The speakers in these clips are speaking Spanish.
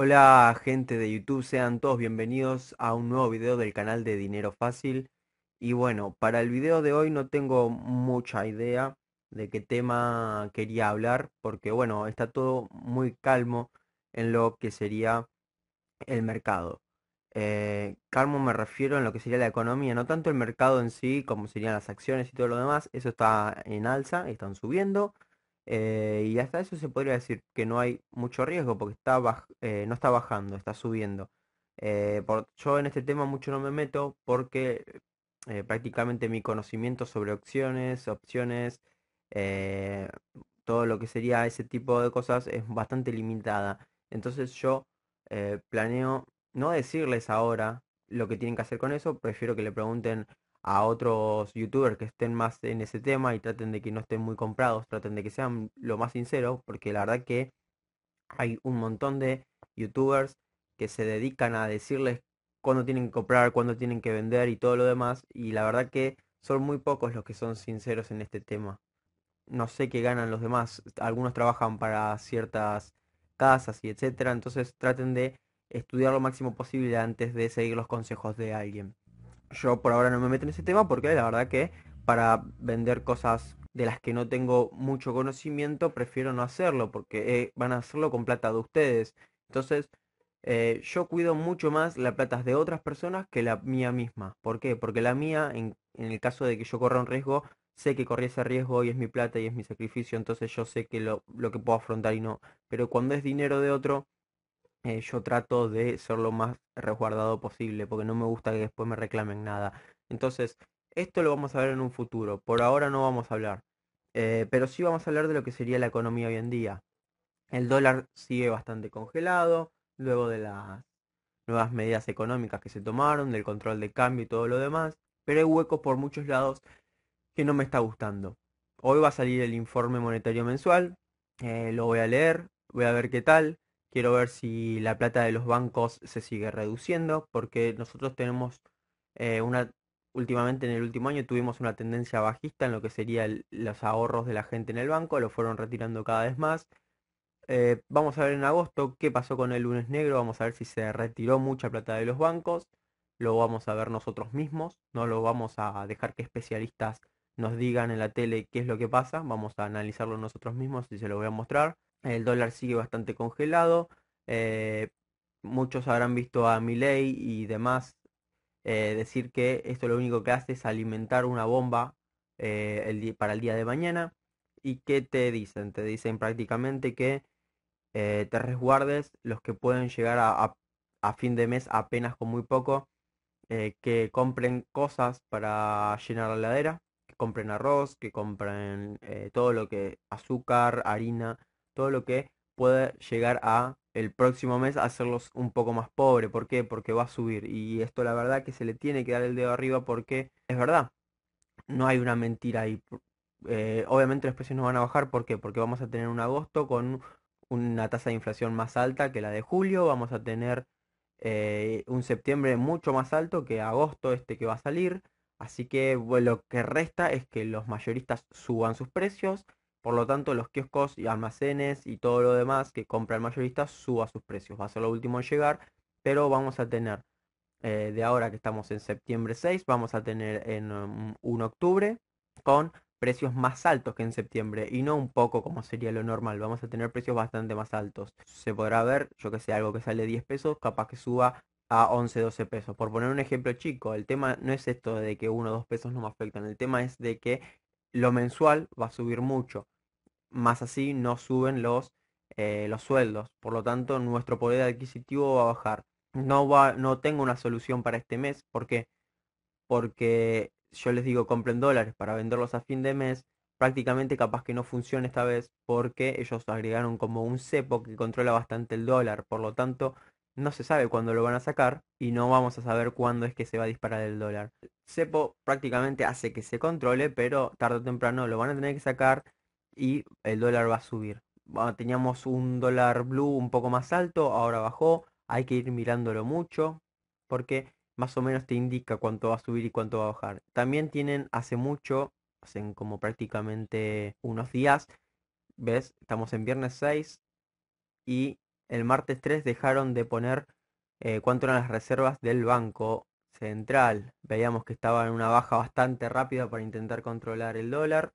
Hola gente de YouTube, sean todos bienvenidos a un nuevo video del canal de Dinero Fácil. Y bueno, para el video de hoy no tengo mucha idea de qué tema quería hablar, porque bueno, está todo muy calmo en lo que sería el mercado. Eh, calmo me refiero en lo que sería la economía, no tanto el mercado en sí, como serían las acciones y todo lo demás, eso está en alza, están subiendo. Eh, y hasta eso se podría decir que no hay mucho riesgo porque eh, no está bajando, está subiendo. Eh, por, yo en este tema mucho no me meto porque prácticamente mi conocimiento sobre opciones, opciones, todo lo que sería ese tipo de cosas es bastante limitada. Entonces yo planeo no decirles ahora lo que tienen que hacer con eso, prefiero que le pregunten a otros youtubers que estén más en ese tema y traten de que no estén muy comprados, traten de que sean lo más sinceros, porque la verdad que hay un montón de youtubers que se dedican a decirles cuándo tienen que comprar, cuándo tienen que vender y todo lo demás, y la verdad que son muy pocos los que son sinceros en este tema. No sé qué ganan los demás, algunos trabajan para ciertas casas y etcétera, entonces traten de estudiar lo máximo posible antes de seguir los consejos de alguien yo por ahora no me meto en ese tema porque la verdad que para vender cosas de las que no tengo mucho conocimiento, prefiero no hacerlo porque eh, van a hacerlo con plata de ustedes. Entonces, eh, yo cuido mucho más la plata de otras personas que la mía misma. ¿Por qué? Porque la mía, en, en, el caso de que yo corra un riesgo, sé que corrí ese riesgo y es mi plata y es mi sacrificio, entonces yo sé que lo, lo que puedo afrontar y no. Pero cuando es dinero de otro, eh, yo trato de ser lo más resguardado posible, porque no me gusta que después me reclamen nada. Entonces, esto lo vamos a ver en un futuro. Por ahora no vamos a hablar. Eh, pero sí vamos a hablar de lo que sería la economía hoy en día. El dólar sigue bastante congelado, luego de las nuevas medidas económicas que se tomaron, del control de cambio y todo lo demás. Pero hay huecos por muchos lados que no me está gustando. Hoy va a salir el informe monetario mensual. Eh, lo voy a leer, voy a ver qué tal. Quiero ver si la plata de los bancos se sigue reduciendo, porque nosotros tenemos eh, una, últimamente en el último año tuvimos una tendencia bajista en lo que serían los ahorros de la gente en el banco, lo fueron retirando cada vez más. Eh, vamos a ver en agosto qué pasó con el lunes negro, vamos a ver si se retiró mucha plata de los bancos, lo vamos a ver nosotros mismos, no lo vamos a dejar que especialistas nos digan en la tele qué es lo que pasa, vamos a analizarlo nosotros mismos y se lo voy a mostrar. El dólar sigue bastante congelado. Eh, muchos habrán visto a Miley y demás eh, decir que esto lo único que hace es alimentar una bomba eh, para el día de mañana. ¿Y qué te dicen? Te dicen prácticamente que te resguardes los que pueden llegar a, fin de mes apenas con muy poco, que compren cosas para llenar la ladera. que compren arroz, que compren todo lo que azúcar, harina, todo lo que pueda llegar a el próximo mes hacerlos un poco más pobre. ¿Por qué? Porque va a subir. Y esto la verdad que se le tiene que dar el dedo arriba porque es verdad. No hay una mentira ahí. Eh, obviamente los precios no van a bajar. ¿Por qué? Porque vamos a tener un agosto con una tasa de inflación más alta que la de julio. Vamos a tener eh, un septiembre mucho más alto que agosto este que va a salir. Así que lo que resta es que los mayoristas suban sus precios por lo tanto, los kioscos y almacenes y todo lo demás que compra el mayorista suba sus precios. Va a ser lo último en llegar, pero vamos a tener eh, de ahora que estamos en septiembre 6, vamos a tener en 1 um, octubre con precios más altos que en septiembre y no un poco como sería lo normal, vamos a tener precios bastante más altos. Se podrá ver, yo que sé, algo que sale 10 pesos, capaz que suba a 11, 12 pesos. Por poner un ejemplo chico, el tema no es esto de que 1 o 2 pesos no me afectan, el tema es de que lo mensual va a subir mucho. Más así no suben los, eh, los sueldos. Por lo tanto, nuestro poder adquisitivo va a bajar. No, va, no tengo una solución para este mes. ¿Por qué? Porque yo les digo, compren dólares para venderlos a fin de mes. Prácticamente capaz que no funcione esta vez porque ellos agregaron como un cepo que controla bastante el dólar. Por lo tanto, no se sabe cuándo lo van a sacar y no vamos a saber cuándo es que se va a disparar el dólar. CEPO prácticamente hace que se controle, pero tarde o temprano lo van a tener que sacar y el dólar va a subir. teníamos un dólar blue un poco más alto, ahora bajó, hay que ir mirándolo mucho porque más o menos te indica cuánto va a subir y cuánto va a bajar. También tienen hace mucho, hacen como prácticamente unos días, ¿ves? Estamos en viernes 6 y el martes 3 dejaron de poner eh, cuánto eran las reservas del Banco Central. Veíamos que estaba en una baja bastante rápida para intentar controlar el dólar,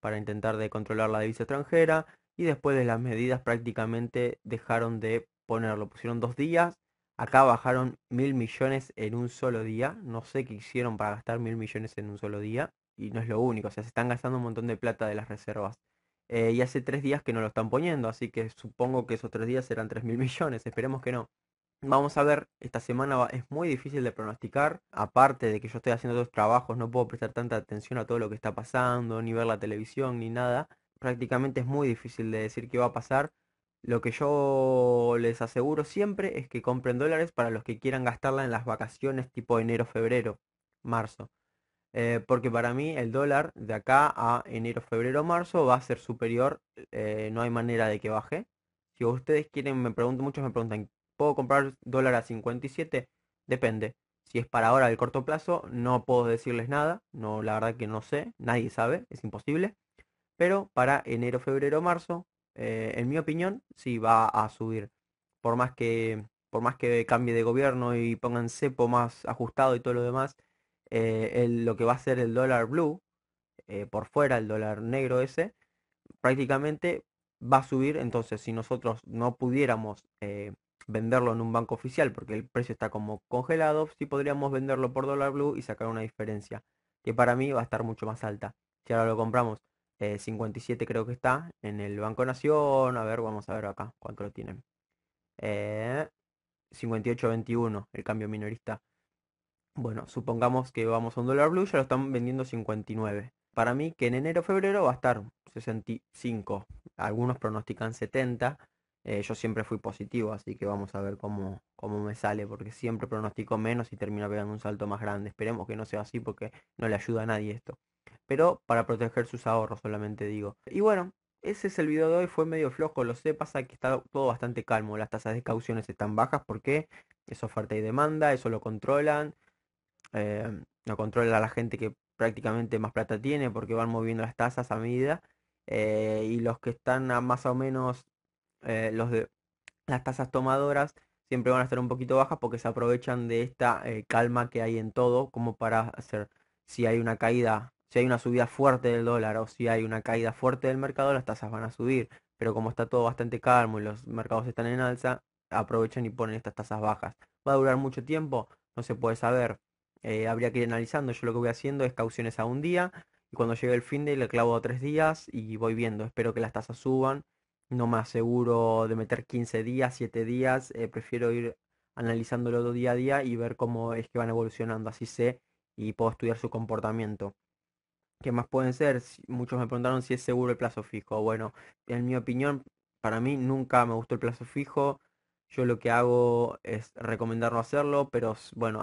para intentar de controlar la divisa extranjera y después de las medidas prácticamente dejaron de ponerlo. Pusieron dos días, acá bajaron mil millones en un solo día. No sé qué hicieron para gastar mil millones en un solo día y no es lo único, o sea, se están gastando un montón de plata de las reservas. Eh, y hace tres días que no lo están poniendo, así que supongo que esos tres días serán tres mil millones, esperemos que no. Vamos a ver, esta semana es muy difícil de pronosticar, aparte de que yo estoy haciendo otros trabajos, no puedo prestar tanta atención a todo lo que está pasando, ni ver la televisión, ni nada. Prácticamente es muy difícil de decir qué va a pasar. Lo que yo les aseguro siempre es que compren dólares para los que quieran gastarla en las vacaciones tipo enero, febrero, marzo. Eh, porque para mí el dólar de acá a enero, febrero, marzo va a ser superior, eh, no hay manera de que baje. Si ustedes quieren, me preguntan, mucho, me preguntan, ¿puedo comprar dólar a 57? Depende. Si es para ahora el corto plazo, no puedo decirles nada, no, la verdad que no sé, nadie sabe, es imposible. Pero para enero, febrero, marzo, eh, en mi opinión, sí va a subir. Por más que, por más que cambie de gobierno y pongan cepo más ajustado y todo lo demás, eh, lo que va a ser el dólar blue, eh, por fuera el dólar negro ese, prácticamente va a subir. Entonces, si nosotros no pudiéramos eh, venderlo en un banco oficial, porque el precio está como congelado, si podríamos venderlo por dólar blue y sacar una diferencia, que para mí va a estar mucho más alta. Si ahora lo compramos, 57 creo que está en el Banco Nación. A ver, vamos a ver acá cuánto lo tienen. 58.21 el cambio minorista. Bueno, supongamos que vamos a un dólar blue, ya lo están vendiendo 59. Para mí que en enero febrero va a estar 65. Algunos pronostican 70. Eh, yo siempre fui positivo, así que vamos a ver cómo, cómo me sale, porque siempre pronostico menos y termino pegando un salto más grande. Esperemos que no sea así porque no le ayuda a nadie esto. Pero para proteger sus ahorros solamente digo. Y bueno, ese es el video de hoy, fue medio flojo, lo sé, pasa que está todo bastante calmo, las tasas de cauciones están bajas porque es oferta y demanda, eso lo controlan eh, no controla a la gente que prácticamente más plata tiene porque van moviendo las tasas a medida eh, y los que están más o menos eh, los de las tasas tomadoras siempre van a estar un poquito bajas porque se aprovechan de esta calma que hay en todo como para hacer si hay una caída si hay una subida fuerte del dólar o si hay una caída fuerte del mercado las tasas van a subir pero como está todo bastante calmo y los mercados están en alza aprovechan y ponen estas tasas bajas va a durar mucho tiempo no se puede saber eh, habría que ir analizando. Yo lo que voy haciendo es cauciones a un día. Y cuando llegue el fin de le clavo a tres días y voy viendo. Espero que las tasas suban. No me aseguro de meter 15 días, 7 días. Eh, prefiero ir analizándolo día a día y ver cómo es que van evolucionando. Así sé y puedo estudiar su comportamiento. ¿Qué más pueden ser? Muchos me preguntaron si es seguro el plazo fijo. Bueno, en mi opinión, para mí nunca me gustó el plazo fijo. Yo lo que hago es recomendar no hacerlo, pero bueno,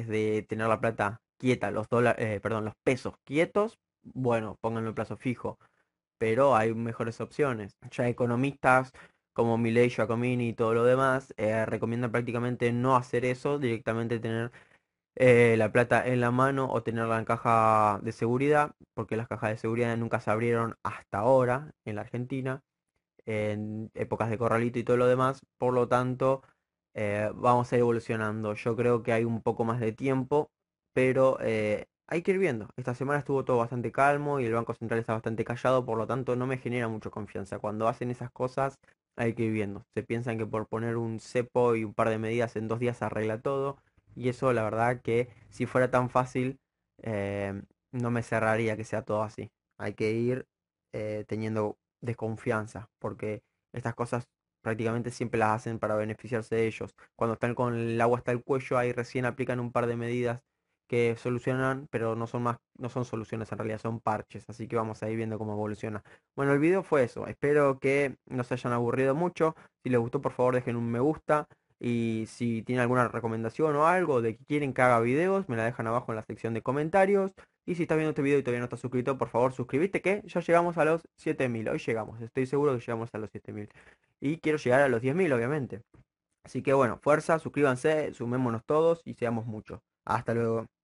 de tener la plata quieta, los dólares, eh, perdón, los pesos quietos, bueno, pongan el plazo fijo. Pero hay mejores opciones. Ya economistas como Milei, Giacomini y todo lo demás eh, recomiendan prácticamente no hacer eso, directamente tener eh, la plata en la mano o tenerla en caja de seguridad, porque las cajas de seguridad nunca se abrieron hasta ahora en la Argentina, en épocas de corralito y todo lo demás. Por lo tanto, eh, vamos a ir evolucionando. Yo creo que hay un poco más de tiempo, pero eh, hay que ir viendo. Esta semana estuvo todo bastante calmo y el Banco Central está bastante callado, por lo tanto no me genera mucha confianza. Cuando hacen esas cosas hay que ir viendo. Se piensan que por poner un cepo y un par de medidas en dos días arregla todo. Y eso la verdad que si fuera tan fácil eh, no me cerraría que sea todo así. Hay que ir teniendo desconfianza porque estas cosas prácticamente siempre las hacen para beneficiarse de ellos. Cuando están con el agua hasta el cuello, ahí recién aplican un par de medidas que solucionan, pero no son más, no son soluciones en realidad, son parches. Así que vamos a ir viendo cómo evoluciona. Bueno, el video fue eso. Espero que no se hayan aburrido mucho. Si les gustó, por favor, dejen un me gusta. Y si tienen alguna recomendación o algo de que quieren que haga videos, me la dejan abajo en la sección de comentarios. Y si estás viendo este video y todavía no estás suscrito, por favor suscríbete que ya llegamos a los 7000. Hoy llegamos, estoy seguro que llegamos a los 7000. Y quiero llegar a los 10.000, obviamente. Así que bueno, fuerza, suscríbanse, sumémonos todos y seamos muchos. Hasta luego.